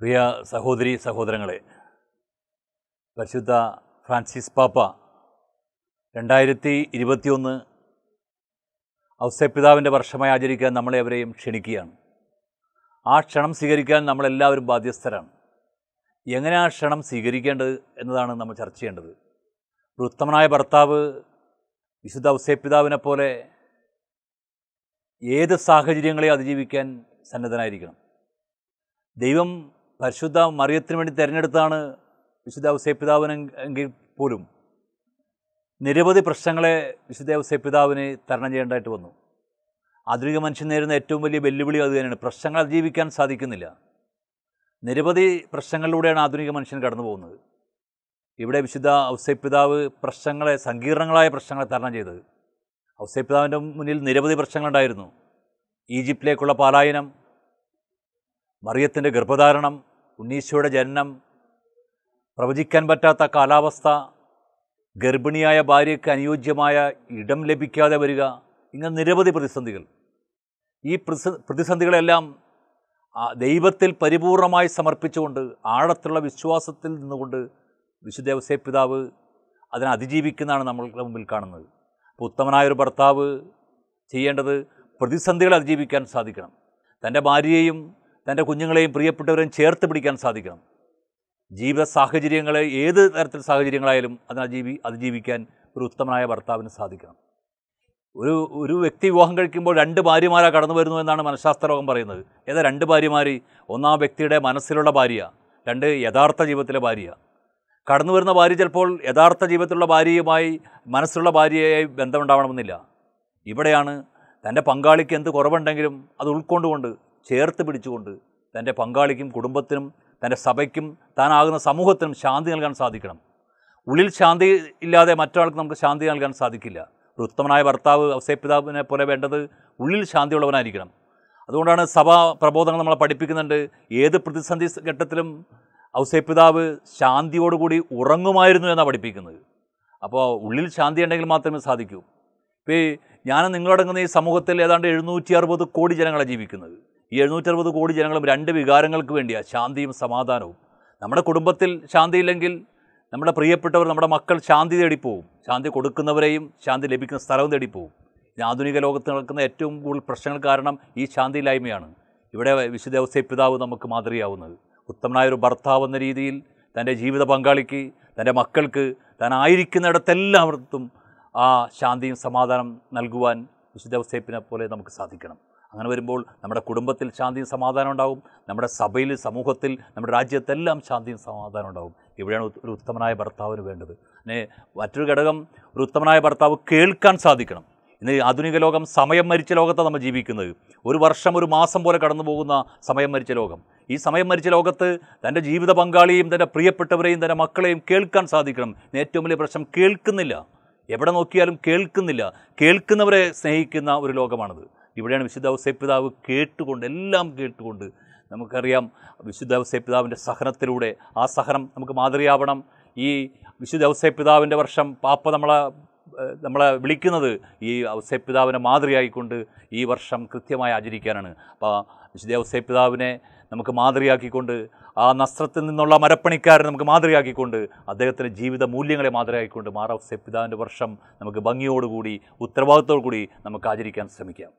പ്രിയ സഹോദരി സഹോദരങ്ങളെ പരിശുദ്ധ ഫ്രാൻസിസ് പാപ്പ രണ്ടായിരത്തി ഇരുപത്തിയൊന്ന് ഔസപിതാവിൻ്റെ വർഷമായി ആചരിക്കാൻ നമ്മളെ അവരെയും ക്ഷണിക്കുകയാണ് ആ ക്ഷണം സ്വീകരിക്കാൻ നമ്മളെല്ലാവരും ബാധ്യസ്ഥരാണ് എങ്ങനെ ആ ക്ഷണം സ്വീകരിക്കേണ്ടത് എന്നതാണ് നമ്മൾ ചർച്ച ചെയ്യേണ്ടത് ഒരു ഭർത്താവ് വിശുദ്ധ ഔസേപിതാവിനെ പോലെ ഏത് സാഹചര്യങ്ങളെ അതിജീവിക്കാൻ സന്നദ്ധനായിരിക്കണം ദൈവം പരിശുദ്ധ മറിയത്തിന് വേണ്ടി തിരഞ്ഞെടുത്താണ് വിശുദ്ധ ഔസേപിതാവിനെങ്കിൽ പോലും നിരവധി പ്രശ്നങ്ങളെ വിശുദ്ധ ഔസേപിതാവിനെ തരണം ചെയ്യേണ്ടതായിട്ട് വന്നു ആധുനിക മനുഷ്യൻ നേരുന്ന ഏറ്റവും വലിയ വെല്ലുവിളി അത് തന്നെയാണ് പ്രശ്നങ്ങൾ അതിജീവിക്കാൻ സാധിക്കുന്നില്ല നിരവധി പ്രശ്നങ്ങളിലൂടെയാണ് ആധുനിക മനുഷ്യൻ കടന്നു പോകുന്നത് ഇവിടെ വിശുദ്ധ ഔസേപിതാവ് പ്രശ്നങ്ങളെ സങ്കീർണങ്ങളായ പ്രശ്നങ്ങളെ തരണം ചെയ്തത് ഔസേപിതാവിൻ്റെ മുന്നിൽ നിരവധി പ്രശ്നങ്ങളുണ്ടായിരുന്നു ഈജിപ്തിലേക്കുള്ള പാലായനം മറിയത്തിൻ്റെ ഗർഭധാരണം ഉണ്ണീശോയുടെ ജനനം പ്രവചിക്കാൻ പറ്റാത്ത കാലാവസ്ഥ ഗർഭിണിയായ ഭാര്യയ്ക്ക് അനുയോജ്യമായ ഇടം ലഭിക്കാതെ വരിക ഇങ്ങനെ നിരവധി പ്രതിസന്ധികൾ ഈ പ്രതിസന്ധികളെല്ലാം ദൈവത്തിൽ പരിപൂർണമായി സമർപ്പിച്ചുകൊണ്ട് ആഴത്തുള്ള വിശ്വാസത്തിൽ നിന്നുകൊണ്ട് വിശുദ്ദേവസേ പിതാവ് അതിനെ അതിജീവിക്കുന്നതാണ് നമ്മളുടെ മുമ്പിൽ കാണുന്നത് അപ്പോൾ ഉത്തമനായൊരു ഭർത്താവ് ചെയ്യേണ്ടത് പ്രതിസന്ധികളെ അതിജീവിക്കാൻ സാധിക്കണം തൻ്റെ ഭാര്യയെയും തൻ്റെ കുഞ്ഞുങ്ങളെയും പ്രിയപ്പെട്ടവരെയും ചേർത്ത് പിടിക്കാൻ സാധിക്കണം ജീവിത സാഹചര്യങ്ങളെ ഏത് തരത്തിൽ സാഹചര്യങ്ങളായാലും അതിനജീവി അതിജീവിക്കാൻ ഒരു ഉത്തമനായ ഭർത്താവിന് സാധിക്കണം ഒരു ഒരു വ്യക്തി വിവാഹം കഴിക്കുമ്പോൾ രണ്ട് ഭാര്യമാരാണ് കടന്നു വരുന്നു എന്നാണ് മനഃശാസ്ത്രലോകം പറയുന്നത് ഏതാ രണ്ട് ഭാര്യമാർ ഒന്നാം വ്യക്തിയുടെ മനസ്സിലുള്ള ഭാര്യ രണ്ട് യഥാർത്ഥ ജീവിതത്തിലെ ഭാര്യ കടന്നു വരുന്ന ഭാര്യ ചിലപ്പോൾ യഥാർത്ഥ ജീവിതത്തിലുള്ള ഭാര്യയുമായി മനസ്സിലുള്ള ഭാര്യയായി ബന്ധമുണ്ടാവണമെന്നില്ല ഇവിടെയാണ് തൻ്റെ പങ്കാളിക്ക് എന്ത് കുറവുണ്ടെങ്കിലും അത് ഉൾക്കൊണ്ടുകൊണ്ട് ചേർത്ത് പിടിച്ചുകൊണ്ട് തൻ്റെ പങ്കാളിക്കും കുടുംബത്തിനും തൻ്റെ സഭയ്ക്കും താനാകുന്ന സമൂഹത്തിനും ശാന്തി നൽകാൻ സാധിക്കണം ഉള്ളിൽ ശാന്തി ഇല്ലാതെ മറ്റൊരാൾക്ക് നമുക്ക് ശാന്തി നൽകാൻ സാധിക്കില്ല ഒരു ഉത്തമനായ ഭർത്താവ് അവസേപിതാവിനെ പോലെ വേണ്ടത് ഉള്ളിൽ ശാന്തിയുള്ളവനായിരിക്കണം അതുകൊണ്ടാണ് സഭാ പ്രബോധങ്ങൾ നമ്മളെ പഠിപ്പിക്കുന്നുണ്ട് ഏത് പ്രതിസന്ധി ഘട്ടത്തിലും ഔസേപിതാവ് ശാന്തിയോടുകൂടി ഉറങ്ങുമായിരുന്നു എന്നാണ് പഠിപ്പിക്കുന്നത് അപ്പോൾ ഉള്ളിൽ ശാന്തി ഉണ്ടെങ്കിൽ മാത്രമേ സാധിക്കൂ ഇപ്പോൾ ഞാൻ നിങ്ങളടങ്ങുന്ന ഈ സമൂഹത്തിൽ ഏതാണ്ട് എഴുന്നൂറ്റി അറുപത് കോടി ജനങ്ങളാണ് ജീവിക്കുന്നത് ഈ എഴുന്നൂറ്ററുപത് കോടി ജനങ്ങളും രണ്ട് വികാരങ്ങൾക്ക് വേണ്ടിയാണ് ശാന്തിയും സമാധാനവും നമ്മുടെ കുടുംബത്തിൽ ശാന്തിയില്ലെങ്കിൽ നമ്മുടെ പ്രിയപ്പെട്ടവർ നമ്മുടെ മക്കൾ ശാന്തി തേടിപ്പോവും ശാന്തി കൊടുക്കുന്നവരെയും ശാന്തി ലഭിക്കുന്ന സ്ഥലവും തേടിപ്പോവും ആധുനിക ലോകത്ത് നടക്കുന്ന ഏറ്റവും കൂടുതൽ പ്രശ്നങ്ങൾ കാരണം ഈ ശാന്തിയില്ലായ്മയാണ് ഇവിടെ വിശുദ്ധ പിതാവ് നമുക്ക് മാതൃകയാവുന്നത് ഉത്തമനായ ഒരു ഭർത്താവ് എന്ന രീതിയിൽ തൻ്റെ ജീവിത പങ്കാളിക്ക് തൻ്റെ മക്കൾക്ക് താൻ ആയിരിക്കുന്നിടത്തെല്ലാവർക്കും ആ ശാന്തിയും സമാധാനം നൽകുവാൻ വിശുദ്ധ പോലെ നമുക്ക് സാധിക്കണം അങ്ങനെ വരുമ്പോൾ നമ്മുടെ കുടുംബത്തിൽ ശാന്തിയും സമാധാനം ഉണ്ടാവും നമ്മുടെ സഭയിൽ സമൂഹത്തിൽ നമ്മുടെ രാജ്യത്തെല്ലാം ശാന്തിയും സമാധാനം ഉണ്ടാവും ഇവിടെയാണ് ഒരു ഉത്തമനായ ഭർത്താവിന് വേണ്ടത് പിന്നെ മറ്റൊരു ഘടകം ഒരു ഉത്തമനായ ഭർത്താവ് കേൾക്കാൻ സാധിക്കണം ഇന്ന് ആധുനിക ലോകം സമയം മരിച്ച ലോകത്താണ് നമ്മൾ ജീവിക്കുന്നത് ഒരു വർഷം ഒരു മാസം പോലെ കടന്നു പോകുന്ന സമയം മരിച്ച ലോകം ഈ സമയം മരിച്ച ലോകത്ത് തൻ്റെ ജീവിത പങ്കാളിയെയും തൻ്റെ പ്രിയപ്പെട്ടവരെയും തൻ്റെ മക്കളെയും കേൾക്കാൻ സാധിക്കണം ഏറ്റവും വലിയ പ്രശ്നം കേൾക്കുന്നില്ല എവിടെ നോക്കിയാലും കേൾക്കുന്നില്ല കേൾക്കുന്നവരെ സ്നേഹിക്കുന്ന ഒരു ലോകമാണിത് ഇവിടെയാണ് വിശുദ്ധ ഔസേപ്പിതാവ് കേട്ടുകൊണ്ട് എല്ലാം കേട്ടുകൊണ്ട് നമുക്കറിയാം വിശുദ്ധ ഔസേപ്പിതാവിൻ്റെ സഹനത്തിലൂടെ ആ സഹനം നമുക്ക് മാതൃയാവണം ഈ വിശുദ്ധ ഔസേപ്പിതാവിൻ്റെ വർഷം പാപ്പ നമ്മളെ നമ്മളെ വിളിക്കുന്നത് ഈ ഔസേപ്പിതാവിനെ മാതൃയായിക്കൊണ്ട് ഈ വർഷം കൃത്യമായി ആചരിക്കാനാണ് അപ്പോൾ വിശുദ്ധ ഔസേപ്പിതാവിനെ നമുക്ക് മാതൃയാക്കിക്കൊണ്ട് ആ നസ്ത്രത്തിൽ നിന്നുള്ള മരപ്പണിക്കാരെ നമുക്ക് മാതൃയാക്കിക്കൊണ്ട് അദ്ദേഹത്തിൻ്റെ ജീവിത മൂല്യങ്ങളെ മാതൃയാക്കിക്കൊണ്ട് മാറാവ് സെപ്പിതാവിൻ്റെ വർഷം നമുക്ക് ഭംഗിയോടുകൂടി ഉത്തരവാദിത്തോടു കൂടി നമുക്ക് ആചരിക്കാൻ ശ്രമിക്കാം